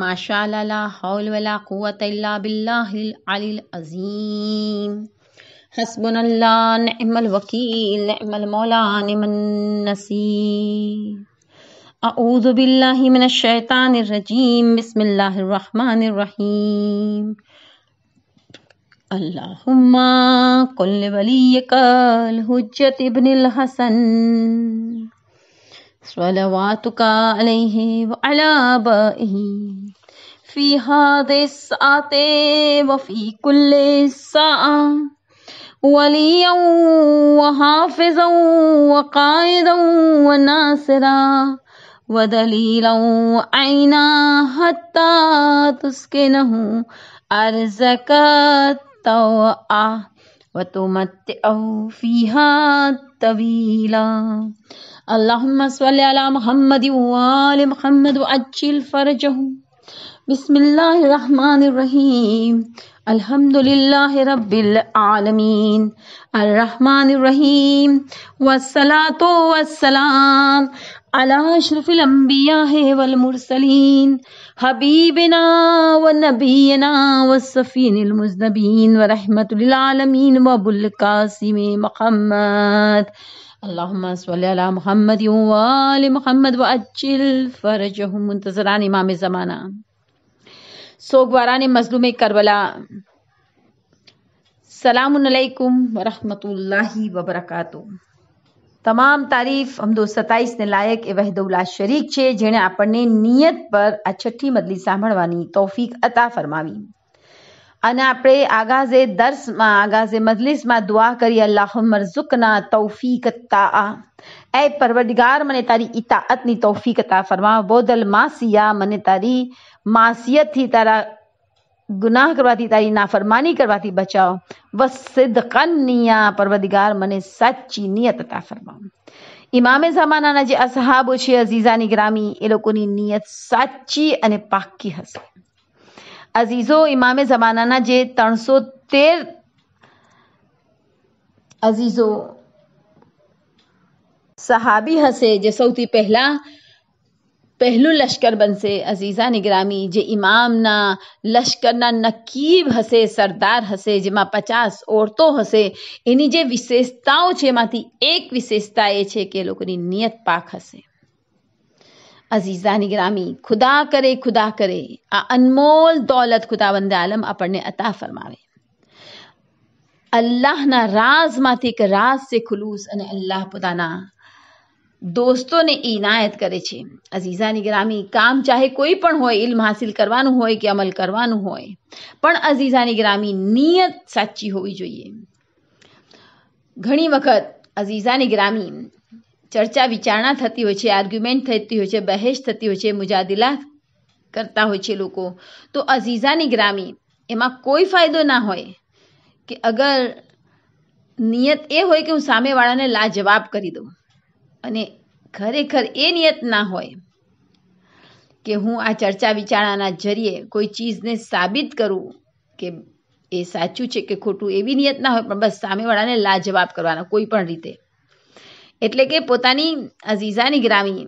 ما شاء الله لا حول ولا قوة إلا بالله العلي العظيم حسبنا الله نعم الوكيل نعم المولى نعم النصير أعوذ بالله من الشيطان الرجيم بسم الله الرحمن الرحيم اللهم قل لوليك الحجة ابن الحسن صلواتك عليه وعلى آبائه في هذه الساعة وفي كل ساعة وليا وحافظا وقائدا وناصرا ودليلا وعينا حتى تسكنه أرزك التوعة وتمتعه فيها طويلا اللهم صل على محمد وآل محمد وأجل فرجهم بسم الله الرحمن الرحيم الحمد لله رب العالمين الرحمن الرحيم والصلاة والسلام على أشرف الأنبياء والمرسلين حبيبنا ونبينا والصفين المذنبين ورحمة للعالمين وأبو القاسم محمد अल्लाहुम्मा सल्ली अला मोहम्मद वाल मोहम्मद व अज्जिल फरजहुम मुंतजरान इमाम ज़माना सोगवारान मजलूम करबला सलामकुम वरहमतुल्लाहि वबरकातु તમામ તારીફ હમદો સતાઈસને લાયક એ વહેદઉલ્લા શરીક છે જેણે આપણને નિયત પર આ છઠ્ઠી મદલી સાંભળવાની તોફીક અતા ફરમાવી અને આપણે આગાઝે દર્શમાં આગાઝે મજલિસમાં દુઆ કરીએ અલ્લાહમ્મરઝુકના તૌફીકત તાઆ એ પરવદિગર મને તારી ઇતાઆત ની તૌફીકત તા ફરમા બુદલ માસિયા મને તારી માસિયા થી તારા ગુનાહ કરવા થી તારી નાફરમાની કરવા થી બચાવ વસ સિદક્ન નિયા પરવદિગર મને સાચી નિયત તા ફરમા ઇમામ જમાનાનાજી અસહાબ છે અઝીઝાનિ ગ્રામી એ લોકો ની નિયત સાચી અને પાકી હસ અઝીઝો ઇમામે જમાનાના જે ત્રણસો તેર અઝીઝો સહાબી હશે જે સૌથી પહેલાં પહેલું લશ્કર બનશે અઝીઝા નિગ્રામી જે ઇમામના લશ્કરના નકીબ હશે સરદાર હશે જેમાં પચાસ ઓરતો હશે એની જે વિશેષતાઓ છે એમાંથી એક વિશેષતા એ છે કે એ લોકોની નિયત પાક હશે અઝીઝાની ગ્રામી ખુદા કરે ખુદા કરે આ અનમોલ દોલત ખુદાવંદ આલમ આપણને અતા ફરમાવે અલ્લાહના રાઝમાંથી એક રાઝ સે ખુલુસ અને અલ્લાહ પોતાના દોસ્તોને ઇનાયત કરે છે અઝીઝાની ગ્રામી કામ ચાહે કોઈ પણ હોય ઇલ્મ હાસિલ કરવાનું હોય કે અમલ કરવાનું હોય પણ અઝીઝાની ગ્રામી નિયત સાચી હોવી જોઈએ ઘણી વખત અઝીઝાની ગ્રામી ચર્ચા વિચારણા થતી હોય છે આર્ગ્યુમેન્ટ થતી હોય છે બહેસ થતી હોય છે મુજાદિલા કરતા હોય છે લોકો તો અઝીઝાની ગ્રામી એમાં કોઈ ફાયદો ના હોય કે અગર નિયત એ હોય કે હું સામેવાળાને લાજવાબ કરી દઉં અને ખરેખર એ નિયત ના હોય કે હું આ ચર્ચા વિચારણાના જરીએ કોઈ ચીજને સાબિત કરું કે એ સાચું છે કે ખોટું એવી નિયત ના હોય પણ બસ સામેવાળાને લાજવાબ કરવાના કોઈ પણ રીતે એટલે કે પોતાની અઝીઝાની ગ્રામી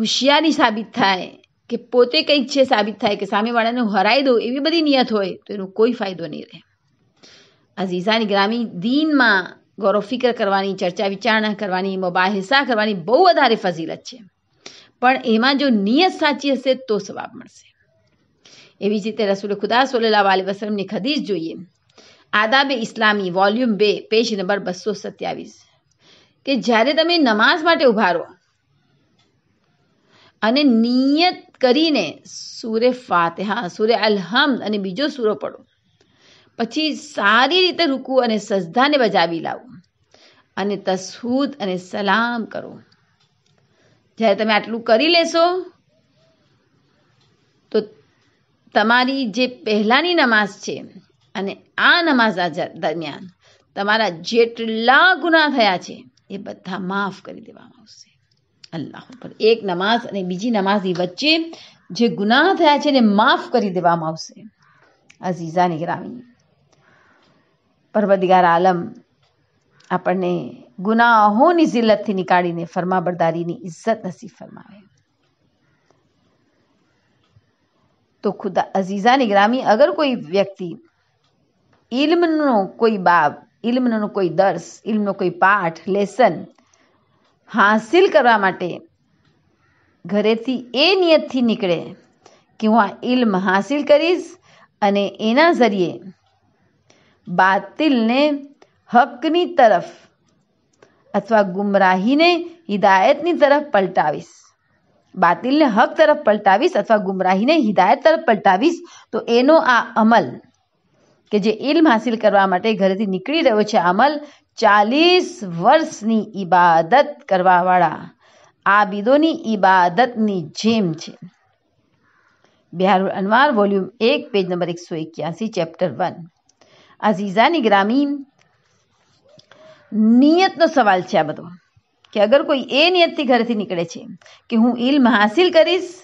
હોશિયારી સાબિત થાય કે પોતે કંઈક છે સાબિત થાય કે સામેવાળાને હરાઈ દઉં એવી બધી નિયત હોય તો એનો કોઈ ફાયદો નહીં રહે અઝીઝાની ગ્રામી દિનમાં ગૌરવ ફિકર કરવાની ચર્ચા વિચારણા કરવાની મબાહિસા કરવાની બહુ વધારે ફઝીલત છે પણ એમાં જો નિયત સાચી હશે તો સવાબ મળશે એવી જ રીતે રસુલ ખુદા સોલેલા વાલી વસલમની ખદીજ જોઈએ આદાબે ઇસ્લામી વોલ્યુમ બે પેજ નંબર બસો સત્યાવીસ કે જ્યારે તમે નમાઝ માટે ઊભા રહો અને નિયત કરીને સૂરે ફાતેહા સૂરે અલહમદ અને બીજો સૂરો પડો પછી સારી રીતે રૂકવું અને સજદાને બજાવી લાવો અને તસહૂદ અને સલામ કરો જ્યારે તમે આટલું કરી લેશો તો તમારી જે પહેલાની નમાઝ છે અને આ નમાઝ દરમિયાન તમારા જેટલા ગુના થયા છે એ બધા માફ કરી દેવામાં આવશે અલ્લાહ પર એક નમાઝ અને બીજી નમાઝની વચ્ચે જે ગુનાહ થયા છે એને માફ કરી દેવામાં આવશે અઝીઝાની ગ્રામી પરવદિગાર આલમ આપણને ગુનાહોની ઝિલ્લતથી નીકાળીને ફરમાબરદારીની ઇજ્જત નસીબ ફરમાવે તો ખુદા અઝીઝાની ગ્રામી અગર કોઈ વ્યક્તિ ઇલ્મનો કોઈ બાબ ઇલ્મનો કોઈ દર્શ ઇલ્મનો કોઈ પાઠ લેસન હાંસિલ કરવા માટે ઘરેથી એ નિયતથી નીકળે કે હું આ ઇલ્મ હાંસિલ કરીશ અને એના જરીએ બાતિલને હકની તરફ અથવા ગુમરાહીને હિદાયતની તરફ પલટાવીશ બાતિલને હક તરફ પલટાવીશ અથવા ગુમરાહીને હિદાયત તરફ પલટાવીશ તો એનો આ અમલ કે જે ઇલ્મ હાસિલ કરવા માટે ઘરેથી નીકળી રહ્યો છે અમલ ચાલીસ વર્ષની ઈબાદત કરવાવાળા આબિદોની ઈબાદતની જેમ છે બિહાર અનવાર વોલ્યુમ એક પેજ નંબર એકસો એક્યાસી ચેપ્ટર વન અઝીઝાની ગ્રામીણ નિયતનો સવાલ છે આ બધો કે અગર કોઈ એ નિયતથી ઘરેથી નીકળે છે કે હું ઇલ્મ હાસિલ કરીશ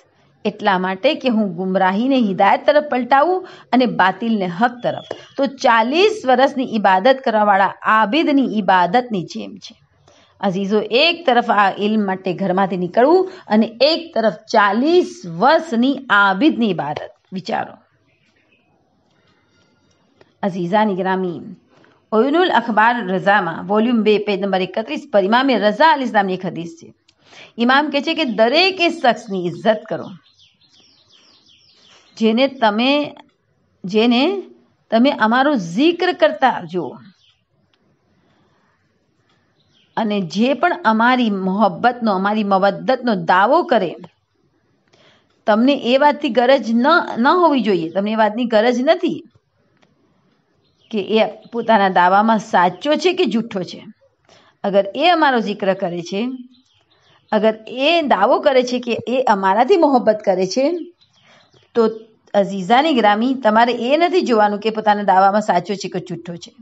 એટલા માટે કે હું ગુમરાહીને હિદાયત તરફ પલટાવું અને બાતિલને હક તરફ તો ચાલીસ વર્ષની ઈબાદત કરવાવાળા આબિદની ઈબાદતની જેમ છે અઝીઝો એક તરફ આ ઇલ્મ માટે ઘરમાંથી નીકળવું અને એક તરફ ચાલીસ વર્ષની આબિદની ઇબાદત વિચારો અઝીઝાની ગ્રામી ઓયુનુલ અખબાર રઝામાં વોલ્યુમ બે પેજ નંબર એકત્રીસ પરિમામે રઝા અલ ઇસ્લામની એક હદીસ છે ઇમામ કહે છે કે દરેકે શખ્સની ઇજ્જત કરો જેને તમે જેને તમે અમારો જિક્ર કરતા આવજો અને જે પણ અમારી મોહબ્બતનો અમારી મવદ્દતનો દાવો કરે તમને એ વાતની ગરજ ન ન હોવી જોઈએ તમને એ વાતની ગરજ નથી કે એ પોતાના દાવામાં સાચો છે કે જૂઠો છે અગર એ અમારો જિક્ર કરે છે અગર એ દાવો કરે છે કે એ અમારાથી મોહબ્બત કરે છે તો અઝીઝાની ગ્રામી તમારે એ નથી જોવાનું કે પોતાના દાવામાં સાચો છે કે જૂઠો છે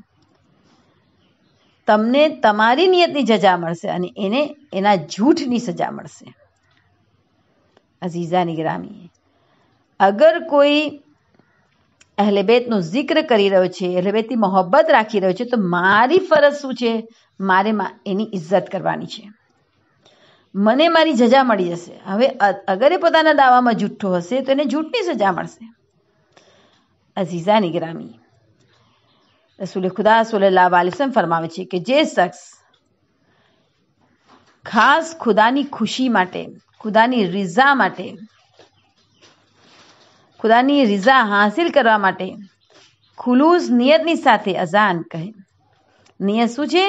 તમને તમારી નિયતની સજા મળશે અને એને એના જૂઠની સજા મળશે અઝીઝાની ગ્રામી અગર કોઈ અહલેબેતનું જિક્ર કરી રહ્યો છે અહલેબેતની મોહબ્બત રાખી રહ્યો છે તો મારી ફરજ શું છે મારે એની ઇજ્જત કરવાની છે મને મારી જજા મળી જશે હવે અગર એ પોતાના દાવામાં જૂઠ્ઠો હશે તો એને જૂઠની સજા મળશે અઝીઝા નિગરામી રસુલ ખુદા સુલ્લાહ વાલિસમ ફરમાવે છે કે જે શખ્સ ખાસ ખુદાની ખુશી માટે ખુદાની રીઝા માટે ખુદાની રીઝા હાંસિલ કરવા માટે ખુલુસ નિયતની સાથે અઝાન કહે નિયત શું છે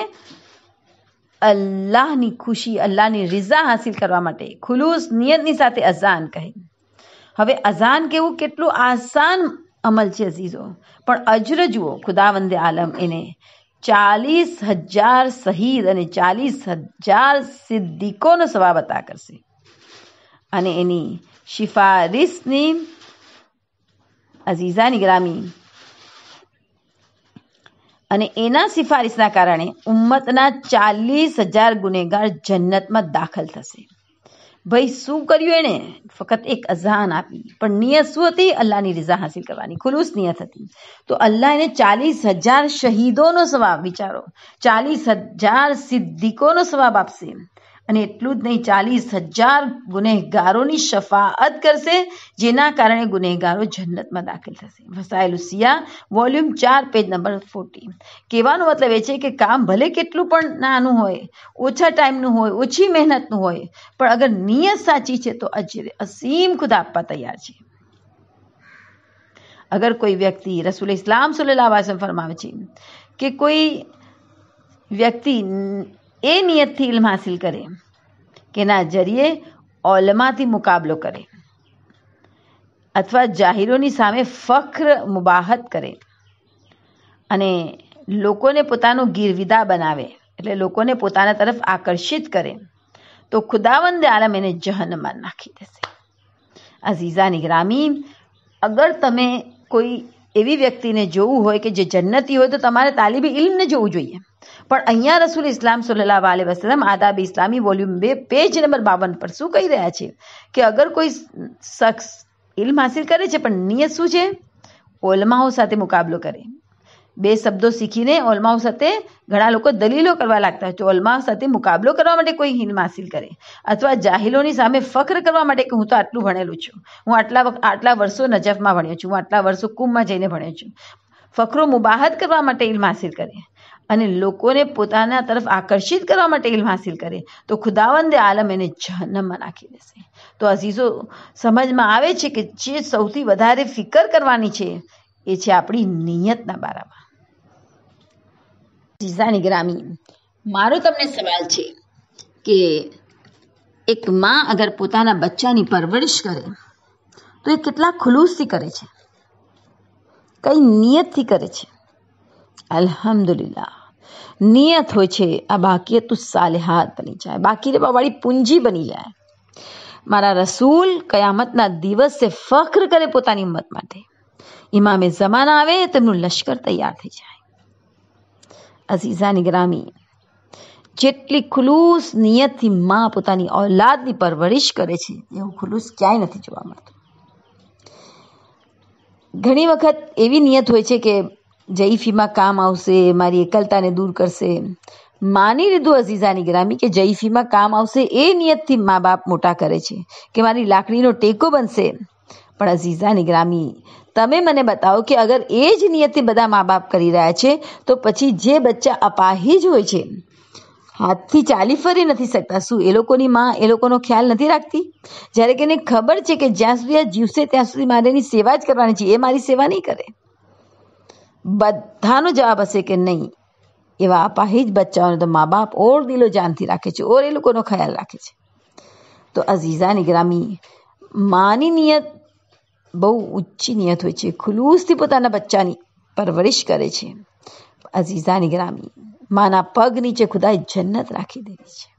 અલ્લાહની ખુશી અલ્લાહની રિઝા હાસિલ કરવા માટે ખુલુસ નિયતની સાથે અઝાન કહી હવે અઝાન કેવું કેટલું આસાન અમલ છે અઝીઝો પણ અજ્ર જુઓ ખુદાવંદે આલમ એને ચાલીસ હજાર શહીદ અને ચાલીસ હજાર સિદ્દીકોનો સવાબ અતા કરશે અને એની સિફારિશની અઝીઝાની ગ્રામી અને એના સિફારિશના કારણે ઉમ્મતના ચાલીસ હજાર ગુનેગાર જન્નતમાં દાખલ થશે ભાઈ શું કર્યું એણે ફક્ત એક અઝાન આપી પણ નિયત શું હતી અલ્લાહની રજા હાસિલ કરવાની ખુલુસ નિયત હતી તો અલ્લાહ એને ચાલીસ હજાર શહીદોનો સવાબ વિચારો ચાલીસ હજાર સિદ્દીકોનો સવાબ આપશે અને એટલું જ નહીં ચાલીસ હજાર ગુનેગારોની શફાઅત કરશે જેના કારણે ગુનેગારો જન્નતમાં દાખલ થશે વસાયેલ સિયા વોલ્યુમ ચાર પેજ નંબર ફોર્ટી કહેવાનો મતલબ એ છે કે કામ ભલે કેટલું પણ નાનું હોય ઓછા ટાઈમનું હોય ઓછી મહેનતનું હોય પણ અગર નિયત સાચી છે તો અસીમ ખુદ આપવા તૈયાર છે અગર કોઈ વ્યક્તિ રસુલ ઇસ્લામ સુલ્લાહ વાસમ ફરમાવે છે કે કોઈ વ્યક્તિ એ નિયતથી ઇલ્મ હાસિલ કરે કે ના જરીએ ઓલમાંથી મુકાબલો કરે અથવા જાહેરોની સામે ફખ્ર મુબાહત કરે અને લોકોને પોતાનું ગીરવિદા બનાવે એટલે લોકોને પોતાના તરફ આકર્ષિત કરે તો ખુદાવંદ આલમ એને જહનમાં નાખી દેશે અઝીઝા નિગરામી અગર તમે કોઈ એવી વ્યક્તિને જોવું હોય કે જે જન્નતી હોય તો તમારે તાલીબી ઇલ્મને જોવું જોઈએ પણ અહીંયા રસુલ ઇસ્લામ સુલ્લાહ આલી વસલમ આદાબ ઇસ્લામી વોલ્યુમ બે પેજ નંબર બાવન પર શું કહી રહ્યા છે કે અગર કોઈ શખ્સ ઇલ્મ હાસિલ કરે છે પણ નિયત શું છે ઓલમાઓ સાથે મુકાબલો કરે બે શબ્દો શીખીને ઓલમાઓ સાથે ઘણા લોકો દલીલો કરવા લાગતા હોય તો ઓલમાઓ સાથે મુકાબલો કરવા માટે કોઈ હિલ્મ હાસિલ કરે અથવા જાહિલોની સામે ફક્ર કરવા માટે કે હું તો આટલું ભણેલું છું હું આટલા આટલા વર્ષો નજફમાં ભણ્યો છું હું આટલા વર્ષો કુંભમાં જઈને ભણ્યો છું ફકરો મુબાહત કરવા માટે ઇલ્મ હાસિલ કરે અને લોકોને પોતાના તરફ આકર્ષિત કરવા માટે ઇલ્મ હાસિલ કરે તો ખુદાવંદે આલમ એને જહન્નમમાં નાખી દેશે તો અઝીઝો સમજમાં આવે છે કે જે સૌથી વધારે ફિકર કરવાની છે એ છે આપણી નિયતના બારામાં જીઝાની ગ્રામી મારો તમને સવાલ છે કે એક માં અગર પોતાના બચ્ચાની પરવરિશ કરે તો એ કેટલા ખુલૂસથી કરે છે કઈ નિયતથી કરે છે અલ્હમ્દુલિલ્લાહ નિયત હોય છે આ आ बाक़ियत सालिहात બની જાય બાકી વાળી પૂંજી બની જાય મારા રસૂલ કયામતના દિવસે ફખ્ર કરે પોતાની મત માટે ઇમામે જમાના આવે તેમનું લશ્કર તૈયાર થઈ જાય અઝીઝા નિગરામી જેટલી ખુલુસ નિયતથી માં પોતાની ઓલાદની પરવરિશ કરે છે એવું ખુલૂસ ક્યાંય નથી જોવા મળતું ઘણી વખત એવી નિયત હોય છે કે જયફીમાં કામ આવશે મારી એકલતાને દૂર કરશે માની લીધું અઝીઝાની ગ્રામી કે જયફીમાં કામ આવશે એ નિયતથી મા બાપ મોટા કરે છે કે મારી લાકડીનો ટેકો બનશે પણ અઝીઝાની ગ્રામી તમે મને બતાવો કે અગર એ જ નિયતથી બધા મા બાપ કરી રહ્યા છે તો પછી જે બચ્ચા અપાહી હોય છે હાથથી ચાલી ફરી નથી શકતા શું એ લોકોની માં એ લોકોનો ખ્યાલ નથી રાખતી જ્યારે કે એને ખબર છે કે જ્યાં સુધી આ જીવશે ત્યાં સુધી મારે એની સેવા જ કરવાની છે એ મારી સેવા નહીં કરે બધાનો જવાબ હશે કે નહીં એવા અપાહિજ બચ્ચાઓને તો મા બાપ ઓર દિલો જાનથી રાખે છે ઓર એ લોકોનો ખ્યાલ રાખે છે તો અઝીઝા નિગરામી માની નિયત બહુ ઊંચી નિયત હોય છે ખુલૂસથી પોતાના બચ્ચાની પરવરિશ કરે છે અઝીઝા નિગરામી માના પગ નીચે ખુદાએ જન્નત રાખી દીધી છે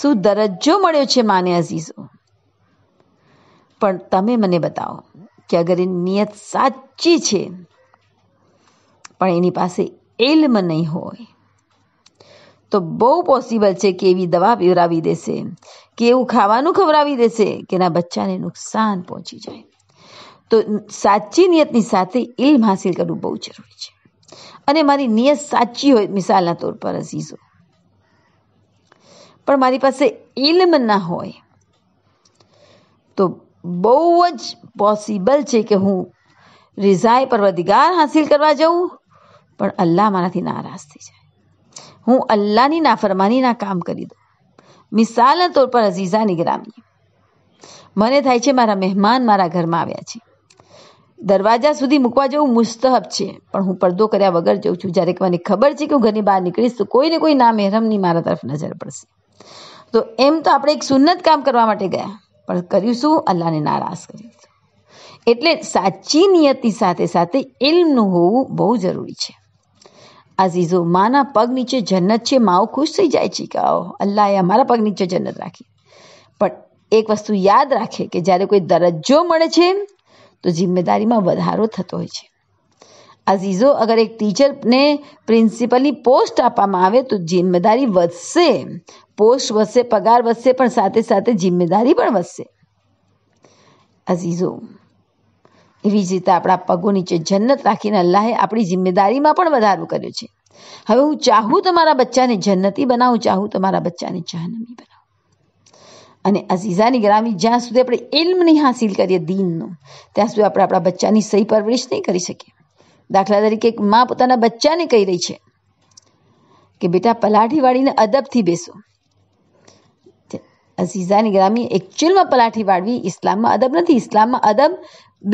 શું દરજ્જો મળ્યો છે માને અઝીઝો પણ તમે મને બતાવો કે અગર એની નિયત સાચી છે પણ એની પાસે એલ્મ નહીં હોય તો બહુ પોસિબલ છે કે એવી દવા પીવરાવી દેશે કે એવું ખાવાનું ખવડાવી દેશે કે એના બચ્ચાને નુકસાન પહોંચી જાય તો સાચી નિયતની સાથે ઇલ્મ હાસિલ કરવું બહુ જરૂરી છે અને મારી નિયત સાચી હોય મિસાલના તોર પર અઝીઝો પણ મારી પાસે ઇલ્મ ના હોય તો બહુ જ પોસિબલ છે કે હું રિઝાય પરવદિગાર હાંસિલ કરવા જાઉં પણ અલ્લાહ મારાથી નારાજ થઈ જાય હું અલ્લાહની નાફરમાનીના કામ કરી દઉં મિસાલના તોર પર અઝીઝાની ગ્રામી મને થાય છે મારા મહેમાન મારા ઘરમાં આવ્યા છે દરવાજા સુધી મૂકવા જવું મુસ્તહબ છે પણ હું પડદો કર્યા વગર જઉં છું જ્યારે મને ખબર છે કે હું ઘરની બહાર નીકળીશ તો કોઈને કોઈ ના મહેરમની મારા તરફ નજર પડશે તો એમ તો આપણે એક સુન્નત કામ કરવા માટે ગયા પણ કરીશું અલ્લાહને નારાજ કરીશું એટલે સાચી નિયતિ સાથે સાથે ઇલ્મનું હોવું બહુ જરૂરી છે આઝીઝો માના પગ નીચે જન્નત છે માઓ ખુશ થઈ જાય છે કે આવો અલ્લાહે અમારા પગ નીચે જન્નત રાખી પણ એક વસ્તુ યાદ રાખે કે જ્યારે કોઈ દરજ્જો મળે છે તો જિમ્મેદારીમાં વધારો થતો હોય છે અઝીઝો અગર એક ટીચરને પ્રિન્સિપલની પોસ્ટ આપવામાં આવે તો જિમ્મેદારી વધશે પોસ્ટ વધશે પગાર વધશે પણ સાથે સાથે જિમ્મેદારી પણ વધશે અઝીઝો એવી જ રીતે આપણા પગો નીચે જન્નત રાખીને અલ્લાહે આપણી જિમ્મેદારીમાં પણ વધારો કર્યો છે હવે હું ચાહું તમારા બચ્ચાને જન્નતી બનાવું ચાહું તમારા બચ્ચાને જહનમી બનાવું અને અઝીઝાની ગ્રામી જ્યાં સુધી આપણે ઇલ્મ નહીં હાસિલ કરીએ દીનનો ત્યાં સુધી આપણે આપણા બચ્ચાની સહી પરવરિશ નહીં કરી શકીએ દાખલા તરીકે એક મા પોતાના બચ્ચાને કહી રહી છે કે બેટા પલાઠી વાળીને અદબથી બેસો અઝીઝાની ગ્રામી એકચ્યુઅલમાં પલાઠી વાળવી ઇસ્લામમાં અદબ નથી ઇસ્લામમાં અદબ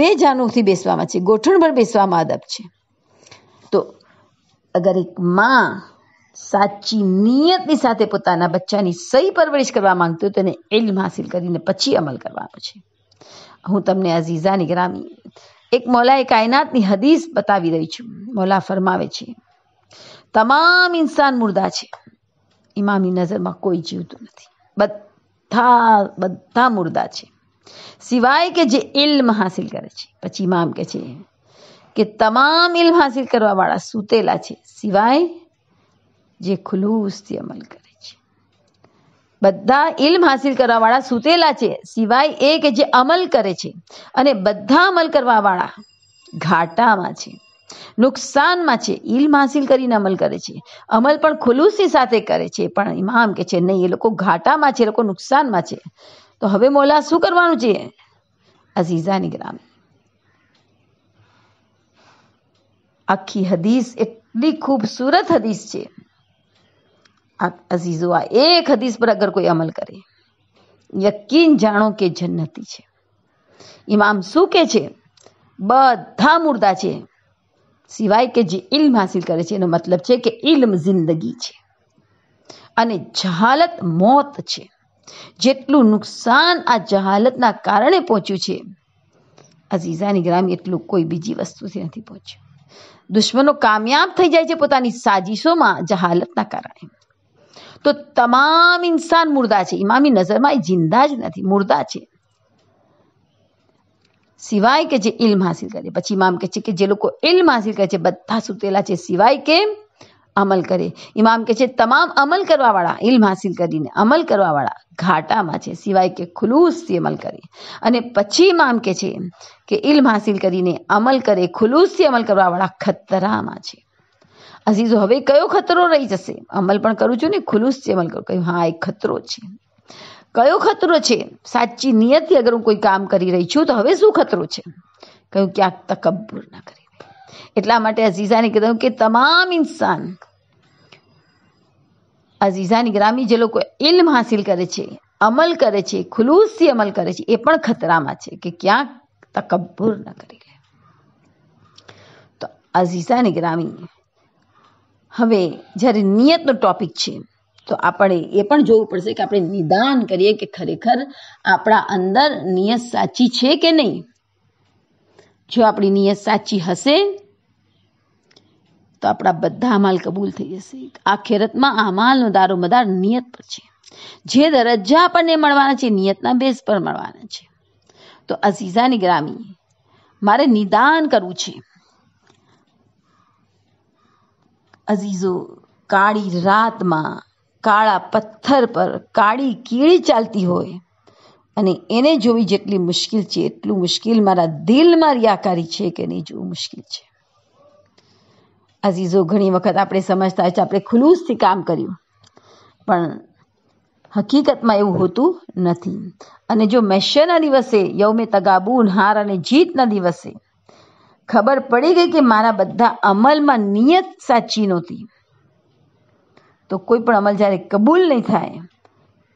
બે જાનુથી બેસવામાં છે ગોઠણ પર બેસવામાં અદબ છે તો અગર એક માં સાચી નિયતની સાથે પોતાના બચ્ચાની સહી પરવરિશ કરવા માંગતો હોય તો એને ઇલ્મ હાસિલ કરીને પછી અમલ કરવાનો છે હું તમને અઝીઝાની ગ્રામી એક મોલાએ કાયનાતની હદીસ બતાવી રહી છું મોલા ફરમાવે છે તમામ ઇન્સાન મુર્દા છે ઇમામી નજરમાં કોઈ જીવતું નથી બધા બધા બધા મુર્દા છે સિવાય કે જે ઇલ્મ હાસિલ કરે છે પછી ઇમામ કે છે કે તમામ ઇલ્મ હાસિલ કરવાવાળા સૂતેલા છે સિવાય જે ખુલુસથી અમલ કરે છે બધા ઇલ્મ હાસિલ કરવાવાળા સૂતેલા છે સિવાય એ કે જે અમલ કરે છે અને બધા અમલ કરવાવાળા ઘાટામાં છે નુકસાનમાં છે ઇલ્મ હાસિલ કરીને અમલ કરે છે અમલ પણ ખુલુસી સાથે કરે છે પણ ઇમામ કે છે નહીં એ લોકો ઘાટામાં છે એ લોકો નુકસાનમાં છે તો હવે મોલા શું કરવાનું છે અઝીઝાની ગ્રામ આખી હદીસ એટલી ખૂબસૂરત હદીસ છે અઝીઝો આ એક હદીસ પર અગર કોઈ અમલ કરે યકીન જાણો કે જન્નતી છે ઇમામ શું કે છે બધા મુર્દા છે સિવાય કે જે ઇલ્મ હાસિલ કરે છે એનો મતલબ છે કે ઇલ્મ જિંદગી છે અને જહાલત મોત છે જેટલું નુકસાન આ જહાલતના કારણે પહોંચ્યું છે અઝીઝાની ગ્રામી એટલું કોઈ બીજી વસ્તુથી નથી પહોંચ્યું દુશ્મનો કામયાબ થઈ જાય છે પોતાની સાજિશોમાં જહાલતના કારણે તો તમામ ઇન્સાન મુર્દા છે ઇમામી નજરમાં એ જિંદા જ નથી મુર્દા છે સિવાય કે જે ઇલ્મ હાસિલ કરે પછી ઇમામ કહે છે કે જે લોકો ઇલ્મ હાસિલ કરે છે બધા સૂતેલા છે સિવાય કે અમલ કરે ઇમામ કહે છે તમામ અમલ કરવાવાળા ઇલ્મ હાસિલ કરીને અમલ કરવાવાળા ઘાટામાં છે સિવાય કે ખુલુસથી અમલ કરે અને પછી ઇમામ કે છે કે ઇલ્મ હાસિલ કરીને અમલ કરે ખુલુસથી અમલ કરવાવાળા ખતરામાં છે અઝીઝો હવે કયો ખતરો રહી જશે અમલ પણ કરું છું ને ખુલુસથી અમલ કરું કહ્યું હા એક ખતરો છે કયો ખતરો છે સાચી નિયતથી અગર હું કોઈ કામ કરી રહી છું તો હવે શું ખતરો છે કહ્યું ક્યાંક તકબ્બુર ના કરે એટલા માટે અઝીઝાને કીધું કે તમામ ઇન્સાન અઝીઝાની ગ્રામી જે લોકો ઇલ્મ હાસિલ કરે છે અમલ કરે છે ખુલૂસથી અમલ કરે છે એ પણ ખતરામાં છે કે ક્યાંક તકબ્બુર ન કરી લે તો અઝીઝાની ગ્રામી હવે જ્યારે નિયતનો ટોપિક છે તો આપણે એ પણ જોવું પડશે કે આપણે નિદાન કરીએ કે ખરેખર આપણા અંદર નિયત સાચી છે કે નહીં જો આપણી નિયત સાચી હશે તો આપણા બધા અમાલ કબૂલ થઈ જશે આ ખેરતમાં અમાલનો દારોમદાર નિયત પર છે જે દરજ્જા આપણને મળવાના છે નિયતના બેઝ પર મળવાના છે તો અઝીઝાની ગ્રામી મારે નિદાન કરવું છે અઝીઝો કાળી રાતમાં કાળા પથ્થર પર કાળી કીડી ચાલતી હોય અને એને જોવી જેટલી મુશ્કેલ છે એટલું મુશ્કેલ મારા દિલમાં રિયાકારી છે કે નહીં જોવું મુશ્કેલ છે અઝીઝો ઘણી વખત આપણે સમજતા હોય આપણે ખુલ્લુસથી કામ કર્યું પણ હકીકતમાં એવું હોતું નથી અને જો મેશના દિવસે યૌમે તગાબુન હાર અને જીતના દિવસે ખબર પડી ગઈ કે મારા બધા અમલમાં નિયત સાચી નહોતી તો કોઈ પણ અમલ જ્યારે કબૂલ નહીં થાય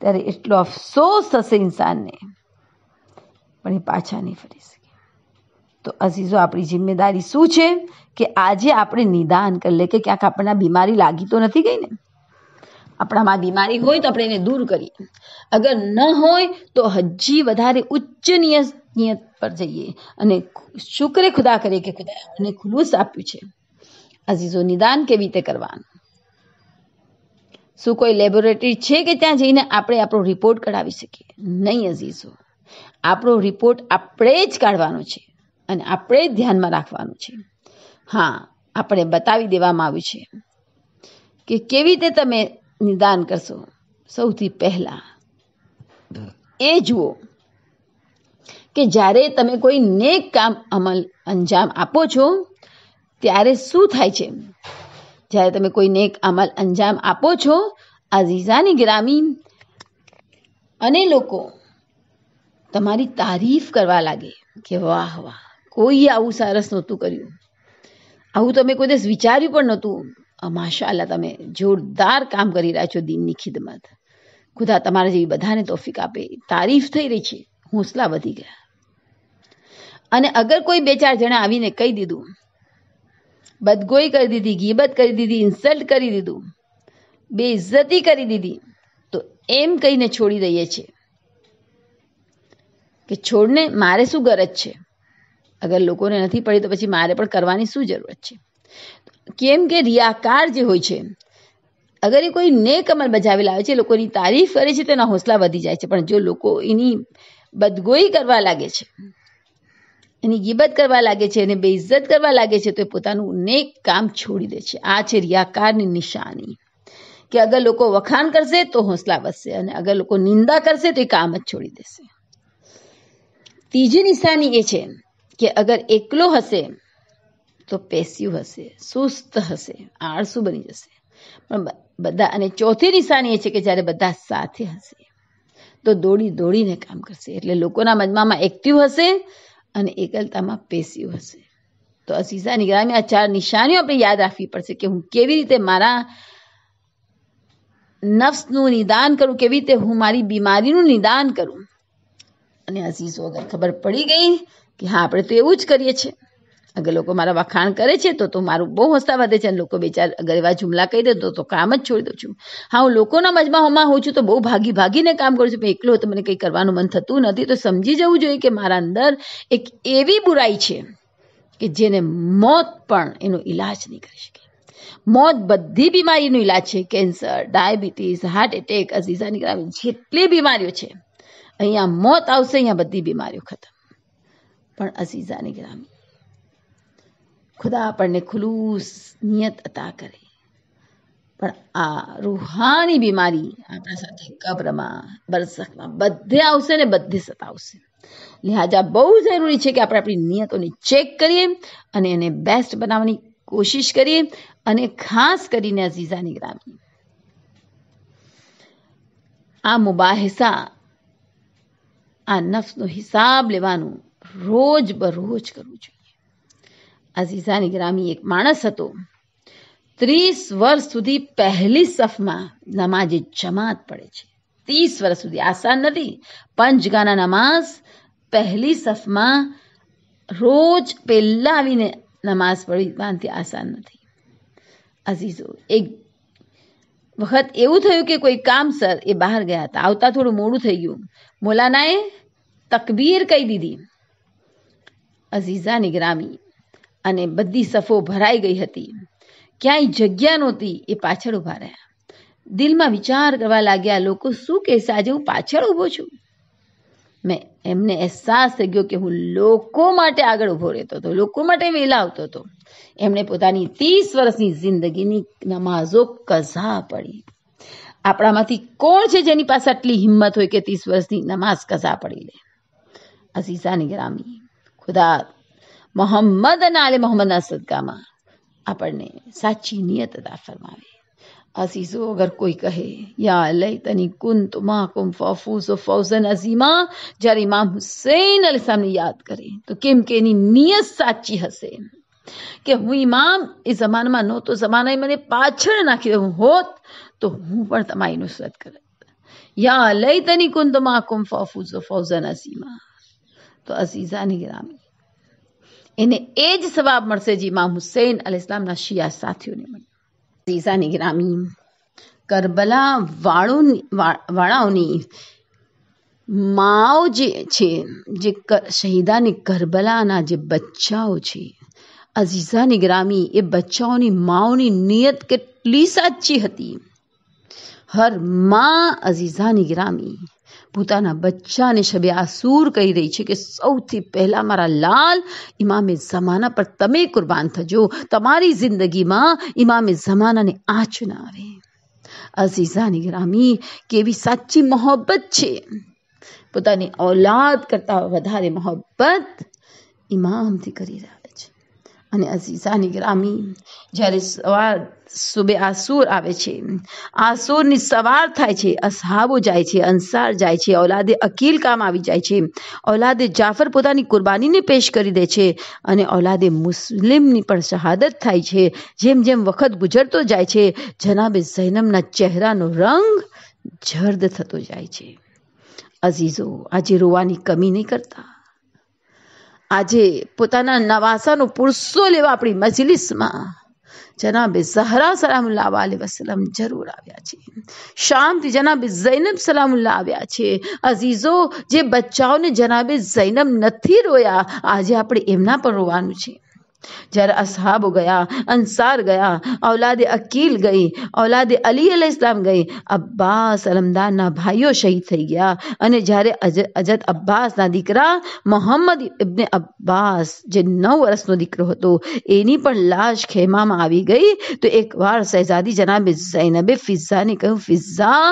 ત્યારે એટલો અફસોસ થશે ઇન્સાનને પણ એ પાછા નહીં ફરી શકે તો અઝીઝો આપણી જિમ્મેદારી શું છે કે આજે આપણે નિદાન કરી લે કે ક્યાંક આપણને બીમારી લાગી તો નથી ગઈ ને આપણામાં બીમારી હોય તો આપણે એને દૂર કરીએ અગર ન હોય તો હજી વધારે ઉચ્ચ નિયત પર જઈએ અને શુક્રે ખુદા કરીએ કે ખુદા મને ખુલુસ આપ્યું છે અઝીઝો નિદાન કેવી રીતે કરવાનું શું કોઈ લેબોરેટરી છે કે ત્યાં જઈને આપણે આપણો રિપોર્ટ કઢાવી શકીએ નહીં અઝીઝો આપણો રિપોર્ટ આપણે જ કાઢવાનો છે અને આપણે જ ધ્યાનમાં રાખવાનું છે હા આપણે બતાવી દેવામાં આવ્યું છે કે કેવી રીતે તમે નિદાન કરશો સૌથી પહેલાં એ જુઓ કે જ્યારે તમે કોઈ નેક કામ અમલ અંજામ આપો છો ત્યારે શું થાય છે જ્યારે તમે કોઈ નેક આમાલ અંજામ આપો છો અઝીઝાની ગ્રામીણ અને લોકો તમારી તારીફ કરવા લાગે કે વાહ વાહ કોઈએ આવું સરસ નહોતું કર્યું આવું તમે કોઈ દિવસ વિચાર્યું પણ નહોતું માશાલ્લાહ તમે જોરદાર કામ કરી રહ્યા છો દિનની ખિદમત ખુદા તમારા જેવી બધાને તોફિક આપે તારીફ થઈ રહી છે હોંસલા વધી ગયા અને અગર કોઈ બે ચાર જણા આવીને કહી દીધું બદગોઈ કરી દીધી ગીબત કરી દીધી ઇન્સલ્ટ કરી દીધું બે ઇજ્જતી કરી દીધી તો એમ કહીને છોડી દઈએ છીએ કે છોડને મારે શું ગરજ છે અગર લોકોને નથી પડી તો પછી મારે પણ કરવાની શું જરૂરત છે કેમ કે રિયાકાર જે હોય છે અગર એ કોઈ નેક અમલ બજાવી લાવે છે લોકોની તારીફ કરે છે તેના હોસલા વધી જાય છે પણ જો લોકો એની બદગોઈ કરવા લાગે છે એની ગીબત કરવા લાગે છે એને બેઇજ્જત કરવા લાગે છે તો એ પોતાનું નેક કામ છોડી દે છે આ છે રિયાકારની નિશાની કે અગર લોકો વખાણ કરશે તો હોંસલા વધશે અને અગર લોકો નિંદા કરશે તો એ કામ જ છોડી દેશે ત્રીજી નિશાની એ છે કે અગર એકલો હશે તો પેસ્યુ હશે સુસ્ત હશે આળસુ બની જશે પણ બધા અને ચોથી નિશાની એ છે કે જ્યારે બધા સાથે હશે તો દોડી દોડીને કામ કરશે એટલે લોકોના મજમામાં એક્ટિવ હશે અને એકલતામાં પેસ્યું હશે તો અસીસા નિગરામી આ ચાર નિશાનીઓ આપણે યાદ રાખવી પડશે કે હું કેવી રીતે મારા નફ્સનું નિદાન કરું કેવી રીતે હું મારી બીમારીનું નિદાન કરું અને અસીસો અગર ખબર પડી ગઈ કે હા આપણે તો એવું જ કરીએ છીએ અગર લોકો મારા વખાણ કરે છે તો તો મારું બહુ હોસ્તા વધે છે અને લોકો બેચાર અગર એવા જુમલા કહી દે તો તો કામ જ છોડી દઉં છું હા હું લોકોના મજમાઓમાં હોઉં છું તો બહુ ભાગી ભાગીને કામ કરું છું પણ એકલો તો મને કંઈ કરવાનું મન થતું નથી તો સમજી જવું જોઈએ કે મારા અંદર એક એવી બુરાઈ છે કે જેને મોત પણ એનો ઈલાજ નહીં કરી શકે મોત બધી બીમારીનો ઈલાજ છે કેન્સર ડાયાબિટીસ હાર્ટ એટેક અઝીઝાની ગ્રામી જેટલી બીમારીઓ છે અહીંયા મોત આવશે અહીંયા બધી બીમારીઓ ખતમ પણ અઝીઝાની ગ્રામી ખુદા આપણને ખુલૂસ નિયત અતા કરે પણ આ રૂહાની બીમારી આપણા સાથે કબ્રમાં બરસખમાં બધે આવશે ને બધે સતાવશે લિહાજા બહુ જરૂરી છે કે આપણે આપણી નિયતોને ચેક કરીએ અને એને બેસ્ટ બનાવવાની કોશિશ કરીએ અને ખાસ કરીને અઝીઝાની ગ્રામી આ મુબાહિસા આ નફ્સનો હિસાબ લેવાનું રોજ બરોજ કરવું જોઈએ અઝીઝા નિગરામી એક માણસ હતો ત્રીસ વર્ષ સુધી પહેલી સફમાં નમાજે જમાત પડે છે ત્રીસ વર્ષ સુધી આસાન નથી પંચગાના નમાઝ પહેલી સફમાં રોજ પહેલાં આવીને નમાઝ પડી વાંધી આસાન નથી અઝીઝો એક વખત એવું થયું કે કોઈ કામ સર એ બહાર ગયા હતા આવતા થોડું મોડું થઈ ગયું મોલાનાએ તકબીર કહી દીધી અઝીઝા નિગરામી અને બધી સફો ભરાઈ ગઈ હતી ક્યાંય જગ્યા નહોતી એ પાછળ ઊભા રહ્યા દિલમાં વિચાર કરવા લાગ્યા લોકો શું કહેશે આજે હું પાછળ ઊભો છું મેં એમને અહેસાસ થઈ ગયો કે હું લોકો માટે આગળ ઊભો રહેતો હતો લોકો માટે વહેલા આવતો હતો એમણે પોતાની ત્રીસ વર્ષની જિંદગીની નમાઝો કઝા પડી આપણામાંથી કોણ છે જેની પાસે આટલી હિંમત હોય કે ત્રીસ વર્ષની નમાઝ કઝા પડી લે અઝીઝા ગ્રામી ખુદા મોહમ્મદ અને આલે મોહમ્મદના સદકામાં આપણને સાચી નિયત અદા ફરમાવે અસીઝો અગર કોઈ કહે યા લઈ તની કુન તુમા કુમ ફાફૂઝ ફૌઝન અઝીમા જ્યારે ઇમામ હુસૈન અલી સામને યાદ કરે તો કેમ કે એની નિયત સાચી હશે કે હું ઇમામ એ જમાનામાં નહોતો જમાનાએ મને પાછળ નાખી દે હું હોત તો હું પણ તમારી નુસરત કરત યા લઈ તની કુન તુમા કુમ ફાફૂઝ ફૌઝન અઝીમા તો અઝીઝાની ગ્રામી એને એ જ સવાબ મળશે જે ઇમામ હુસૈન અલ ઇસ્લામના શિયા સાથીઓને મળ્યો ઝીઝાની ગ્રામી કરબલા વાળો વાળાઓની માઓ જે છે જે શહીદાની કરબલાના જે બચ્ચાઓ છે અઝીઝાની ગ્રામી એ બચ્ચાઓની માઓની નિયત કેટલી સાચી હતી હર મા અઝીઝાની ગ્રામી પોતાના બચ્ચાને શબે આસૂર કહી રહી છે કે સૌથી પહેલાં મારા લાલ ઇમામે ઝમાના પર તમે કુરબાન થજો તમારી જિંદગીમાં ઇમામે જમાનાને આંચ ના આવે અઝીઝાની ગ્રામી કેવી સાચી મોહબ્બત છે પોતાની ઓલાદ કરતા વધારે મોહબ્બત ઇમામથી કરી રહ્યા અને અઝીઝાની ગ્રામી જ્યારે સવાર સુબે આસુર આવે છે આસુરની સવાર થાય છે અસહાબો જાય છે અંસાર જાય છે ઓલાદે અકીલ કામ આવી જાય છે ઓલાદે જાફર પોતાની કુરબાનીને પેશ કરી દે છે અને ઓલાદે મુસ્લિમની પણ શહાદત થાય છે જેમ જેમ વખત ગુજરતો જાય છે જનાબે ઝૈનમના ચહેરાનો રંગ જર્દ થતો જાય છે અઝીઝો આજે રોવાની કમી નહીં કરતા આજે પોતાના નવાસાનું પુરસો લેવા આપણી મજલિસમાં જનાબે ઝહરા સલામુલ્લાહ અલી વસલમ જરૂર આવ્યા છે શાંતિ જનાબે જૈનબ સલામુલ્લાહ આવ્યા છે અઝીઝો જે બચ્ચાઓને જનાબે જૈનબ નથી રોયા આજે આપણે એમના પણ રોવાનું છે જ્યારે અસહાબો ગયા અંસાર ગયા ઔલાદે અકીલ ગઈ ઔલાદે અલી અલ ઇસ્લામ ગઈ અબ્બાસ અલમદારના ભાઈઓ શહીદ થઈ ગયા અને જ્યારે અજત અબ્બાસના દીકરા મોહમ્મદ ઇબ્ને અબ્બાસ જે નવ વર્ષનો દીકરો હતો એની પણ લાશ ખેમામાં આવી ગઈ તો એકવાર સહેજાદી જનાબે ઝૈનબે ફિઝાને કહ્યું ફિઝા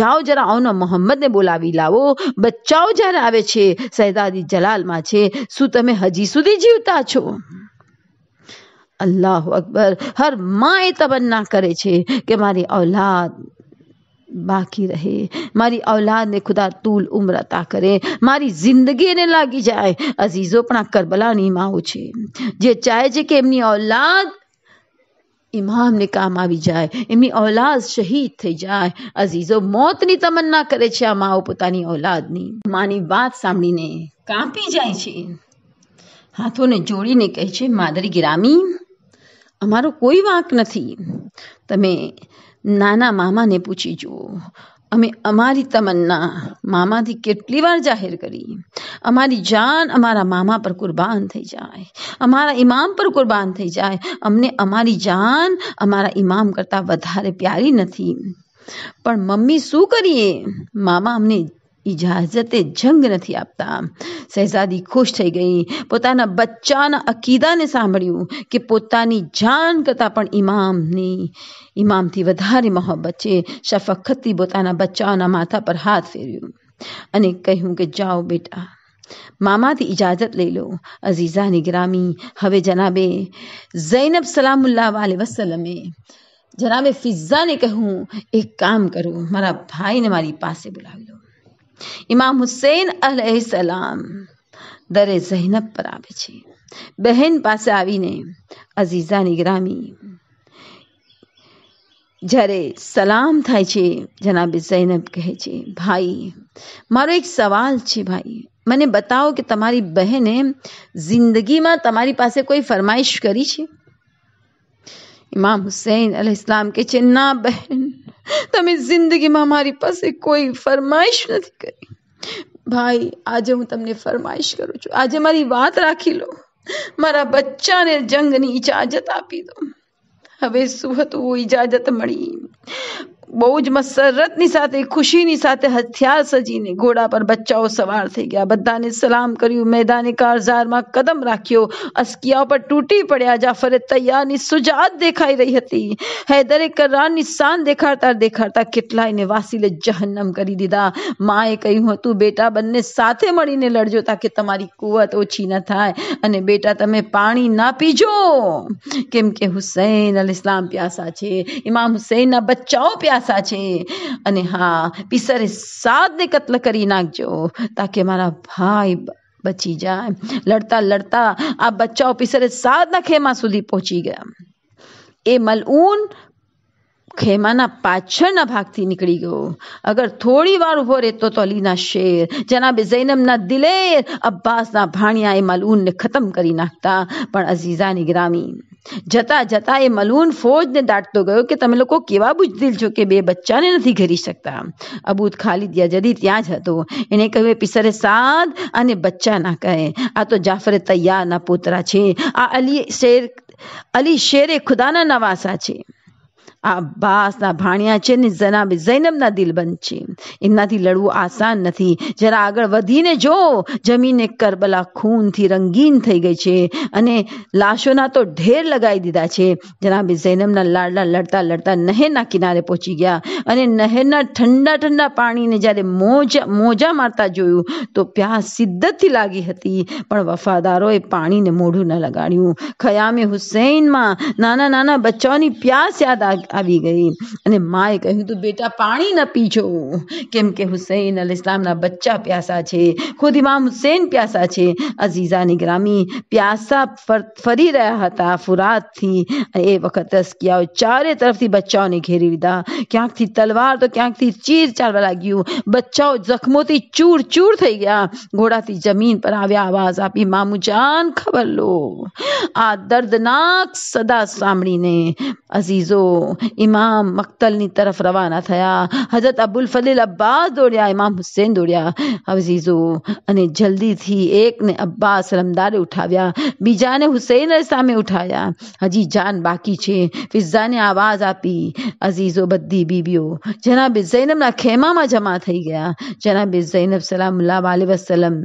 જાઓ જરા આવનો મોહમ્મદને બોલાવી લાવો બચ્ચાઓ જ્યારે આવે છે સહેજાદી જલાલમાં છે શું તમે હજી સુધી જીવતા છો અલ્લાહ અકબર હર માં એ તમન્ના કરે છે કે મારી ઔલાદ બાકી રહે મારી ઔલાદને ખુદા તૂલ ઉમરતા કરે મારી જિંદગીને લાગી જાય અઝીઝો પણ આ કરબલાની માઓ છે જે ચાહે છે કે એમની ઔલાદ ઇમામને કામ આવી જાય એમની ઔલાદ શહીદ થઈ જાય અઝીઝો મોતની તમન્ના કરે છે આ માઓ પોતાની ઔલાદની માની વાત સાંભળીને કાપી જાય છે હાથોને જોડીને કહે છે માદરી ગિરામી અમારો કોઈ વાંક નથી તમે નાના મામાને પૂછી જુઓ અમે અમારી તમન્ના મામાથી કેટલી વાર જાહેર કરી અમારી જાન અમારા મામા પર કુરબાન થઈ જાય અમારા ઇમામ પર કુરબાન થઈ જાય અમને અમારી જાન અમારા ઇમામ કરતાં વધારે પ્યારી નથી પણ મમ્મી શું કરીએ મામા અમને ઇજાઝતે જંગ નથી આપતા શહેઝાદી ખુશ થઈ ગઈ પોતાના બચ્ચાના અકીદાને સાંભળ્યું કે પોતાની જાન કરતાં પણ ઇમામની ઇમામથી વધારે મોહબ્બત છે શફકતથી પોતાના બચ્ચાઓના માથા પર હાથ ફેર્યું અને કહ્યું કે જાઓ બેટા મામાથી ઇજાજત લઈ લો અઝીઝા નિગરામી હવે જનાબે જૈનબ સલામુલ્લાહ વાલે વસલમે જનાબે ફિઝાને કહ્યું એક કામ કરું મારા ભાઈને મારી પાસે બોલાવી લો ઇમામ હુસૈન અલસલામ દરે ઝૈનબ પર આવે છે બહેન પાસે આવીને અઝીઝા નિગ્રામી જ્યારે સલામ થાય છે જનાબે ઝૈનબ કહે છે ભાઈ મારો એક સવાલ છે ભાઈ મને બતાવો કે તમારી બહેને જિંદગીમાં તમારી પાસે કોઈ ફરમાઈશ કરી છે ઇમામ હુસૈન અલ ઇસ્લામ કે છે ના બહેન તમે જિંદગીમાં મારી પાસે કોઈ ફરમાઈશ નથી કરી ભાઈ આજે હું તમને ફરમાઈશ કરું છું આજે મારી વાત રાખી લો મારા બચ્ચાને જંગની ઇજાજત આપી દો હવે શું હતું ઇજાજત મળી બહુ જ મસરતની સાથે ખુશીની સાથે હથિયાર સજીને ઘોડા પર બચ્ચાઓ સવાર થઈ ગયા બધાને સલામ કર્યું મેદાને કારઝારમાં કદમ રાખ્યો અસ્કિયા પર તૂટી પડ્યા જાફરે તૈયારની સુજાત દેખાઈ રહી હતી હૈદરે કરરાની શાન દેખાડતા દેખાડતા કેટલાયને વાસીલે જહન્નમ કરી દીધા માએ કહ્યું હતું બેટા બંને સાથે મળીને લડજો તાકે તમારી કુવત ઓછી ન થાય અને બેટા તમે પાણી ના પીજો કેમ કે હુસૈન અલ ઇસ્લામ પ્યાસા છે ઇમામ હુસૈનના બચ્ચાઓ પ્યાસા આશા છે અને હા પિસરે સાદને કત્લ કરી નાખજો તાકે મારા ભાઈ બચી જાય લડતા લડતા આ બચ્ચાઓ પિસરે સાદના ખેમા સુધી પહોંચી ગયા એ મલઉન ખેમાના પાછળના ભાગથી નીકળી ગયો અગર થોડી વાર ઊભો રહેતો તો અલીના શેર જનાબે જૈનબના દિલેર અબ્બાસના ભાણિયા એ મલૂનને ખતમ કરી નાખતા પણ અઝીઝાની ગ્રામી જતા જતા એ મલૂન ફોજને દાટતો ગયો કે તમે લોકો કેવા બુજદિલ છો કે બે બચ્ચાને નથી ઘેરી શકતા અબૂત ખાલિદ યજદી ત્યાં જ હતો એને કહ્યું પિસરે સાદ અને બચ્ચા ના કહે આ તો જાફરે તૈયારના પોતરા છે આ અલી શેર અલી શેરે ખુદાના નવાસા છે અબ્બાસના ભાણિયા છે ને જનાબ જૈનબના દિલબંધ છે એમનાથી લડવું આસાન નથી જરા આગળ વધીને જો જમીને કરબલા ખૂનથી રંગીન થઈ ગઈ છે અને લાશોના તો ઢેર લગાવી દીધા છે જનાબ જૈનબના લાડલા લડતા લડતા નહેરના કિનારે પહોંચી ગયા અને નહેરના ઠંડા ઠંડા પાણીને જ્યારે મોજા મોજા મારતા જોયું તો પ્યાસ સિદ્ધતથી લાગી હતી પણ વફાદારોએ પાણીને મોઢું ન લગાડ્યું ખયામે હુસૈનમાં નાના નાના બચ્ચાઓની પ્યાસ યાદ આવી આવી ગઈ અને માએ કહ્યું તું બેટા પાણી ન પીજો કેમ કે હુસૈન અલ ઇસ્લામના બચ્ચા પ્યાસા છે ખુદ ઇમામ હુસૈન પ્યાસા છે અઝીઝાની ગ્રામી પ્યાસા ફરી રહ્યા હતા ફુરાતથી એ વખત તસ્કિયાઓ ચારે તરફથી બચ્ચાઓને ઘેરી લીધા ક્યાંકથી તલવાર તો ક્યાંકથી ચીર ચાલવા લાગ્યું બચ્ચાઓ જખમોથી ચૂર ચૂર થઈ ગયા ઘોડાથી જમીન પર આવ્યા આવાજ આપી મામુજાન ખબર લો આ દર્દનાક સદા સાંભળીને અઝીઝો ઇમામ મક્તલની તરફ રવાના થયા હજરત અબુલ ફલીલ અબ્બાસ દોડ્યા ઇમામ હુસેન દોડ્યા અવઝીઝો અને જલ્દીથી એકને અબ્બાસ રમદારે ઉઠાવ્યા બીજાને હુસૈન સામે ઉઠાવ્યા હજી જાન બાકી છે ફિઝાને આવાજ આપી અઝીઝો બધી બીબીઓ જનાબ ઝૈનબના ખેમામાં જમા થઈ ગયા જનાબ ઝૈનબ સલામુલ્લાહ વાલી વસલમ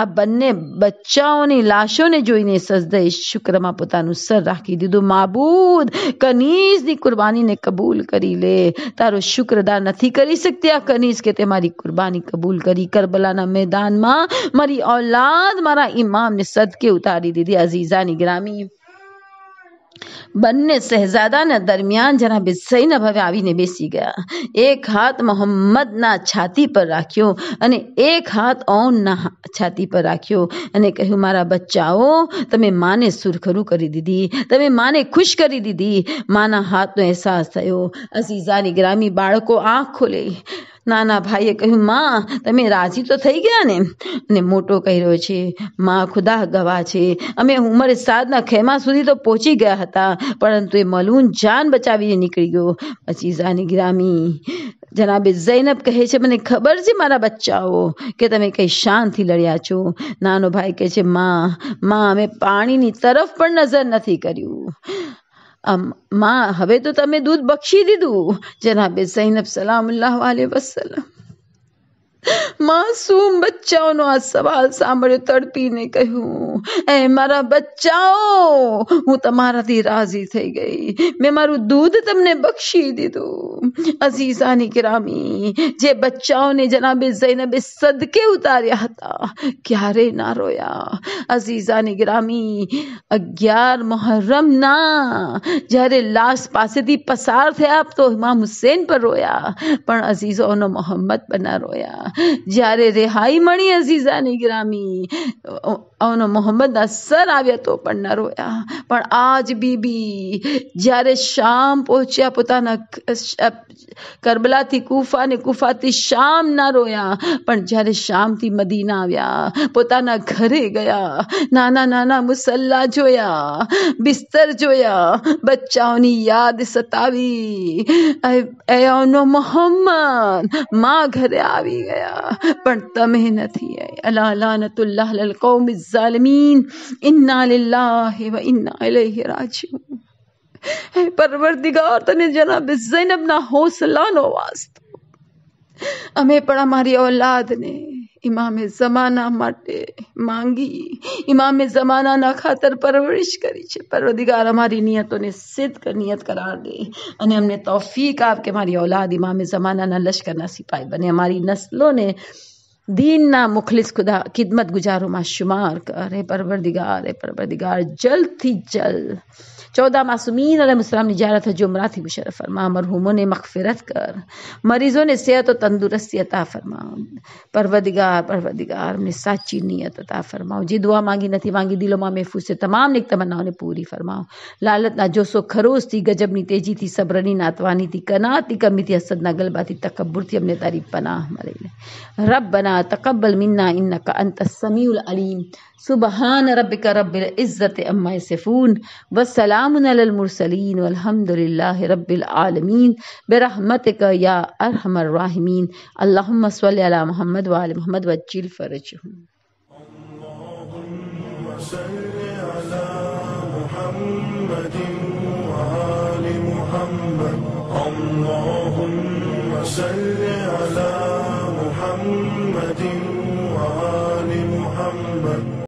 આ બંને બચ્ચાઓની લાશોને જોઈને સજદે શુક્રમાં પોતાનું સર રાખી દીધું માબૂદ કનીઝની કુરબાની કુરબાનીને કબૂલ કરી લે તારો શુક્ર અદા નથી કરી શકતી આ કનીઝ કે તે મારી કુરબાની કબૂલ કરી કરબલાના મેદાનમાં મારી ઓલાદ મારા ઇમામને સદકે ઉતારી દીધી અઝીઝા નિગરામી બંને શહેઝાદાના દરમિયાન જરા બિસ્સઈના ભવે આવીને બેસી ગયા એક હાથ મોહમ્મદના છાતી પર રાખ્યો અને એક હાથ ઓનના છાતી પર રાખ્યો અને કહ્યું મારા બચ્ચાઓ તમે માને સુરખરું કરી દીધી તમે માને ખુશ કરી દીધી માના હાથનો અહેસાસ થયો અઝીઝાની ગ્રામી બાળકો આંખ ખોલી નાના ભાઈએ કહ્યું માં તમે રાજી તો થઈ ગયા ને અને મોટો કહી રહ્યો છે માં ખુદા ગવા છે અમે ઉમર સાદના ખેમા સુધી તો પહોંચી ગયા હતા પરંતુ એ મલૂન જાન બચાવીને નીકળી ગયો પછી ઝાની ગ્રામી જનાબે જૈનબ કહે છે મને ખબર છે મારા બચ્ચાઓ કે તમે કંઈ શાનથી લડ્યા છો નાનો ભાઈ કહે છે માં માં અમે પાણીની તરફ પણ નજર નથી કર્યું માં હવે તો તમે દૂધ બક્ષી દીધું જનાબે સૈનબ સલામુલ્લાહ આલે વસલમ मासूम बच्चाओं नवा सवा समरतड़ती ने कहूं ए मारा बच्चाओ हूं तमारा दी राजी થઈ ગઈ મે મારુ દૂધ તમને બક્ષી દીધું अजीजा निगरमी जे بچાઓ ને جناب زینબ સદકે ઉતાર્યા હતા ક્યારે ના રોયા अजीजा निगरमी 11 મુહરરમ ના જારે લાશ પાસે થી પસાર થાબ તો હુમા હુસૈન પર રોયા પણ अजीजा ઓન મોહમ્મદ બના રોયા જ્યારે રેહાઈ મળી અઝીઝાની ગ્રામી ઓનો મોહમ્મદના સર આવ્યા તો પણ ન રોયા પણ આજ બીબી જ્યારે શામ પહોંચ્યા પોતાના કરબલાથી કુફા ને કુફાથી શામ ના રોયા પણ જ્યારે શામથી મદીના આવ્યા પોતાના ઘરે ગયા નાના નાના મુસલ્લા જોયા બિસ્તર જોયા બચ્ચાઓની યાદ સતાવી એ અવનો મોહમ્મદ માં ઘરે આવી ગયા આયા પણ તમે નથી આયા અલા લાનતુલ્લાહ અલ કૌમ ઝાલિમીન ઇન્ના લિલ્લાહી વ ઇન્ના ઇલૈહી રાજીઉન હે પરવરદિગાર તને જનાબ ઝૈનબના હોસલાનો વાસ્તો અમે પણ અમારી ઓલાદને इमाम जमाना माटे मांगी इमाम जमाना ना खातर परवरिश करी छे परवदिगार हमारी नियतों ने सिद्ध कर नियत करार दे अने हमने तौफीक आपके हमारी औलाद इमाम जमाना ना लश्कर ना सिपाही बने हमारी नस्लों ने दीन ना मुखलिस खुदा खिदमत गुजारों में शुमार कर परवरदिगार परवरदिगार जल्द थी जल्द चौदह मासूमीन अलैहिस्सलाम निजारत जुमरा थी मुशरफ फरमा मरहूमों ने मगफरत कर मरीज़ों ने सेहत और तंदुरुस्ती अता फरमा परवदिगार परवदिगार ने साची नीयत अता फरमाओ जी दुआ मांगी नहीं मांगी दिलो मां महफ़ूज़ से तमाम नेक तमन्नाओं ने पूरी फरमाओ लालत ना जो सो खरोस थी गजब नी तेजी थी सबरनी नातवानी थी कना थी कमी थी हसद ना गलबा थी तकबर थी अपने तारीफ पनाह मरे रब बना तकबल मिन्ना इन्ना का अंत समीउल अलीम سبحان ربك رب العزة أما يصفون والسلام على المرسلين والحمد لله رب العالمين برحمتك يا أرحم الراحمين اللهم صل على محمد وعلى محمد وجل فرجهم اللهم صل على محمد وآل محمد اللهم صل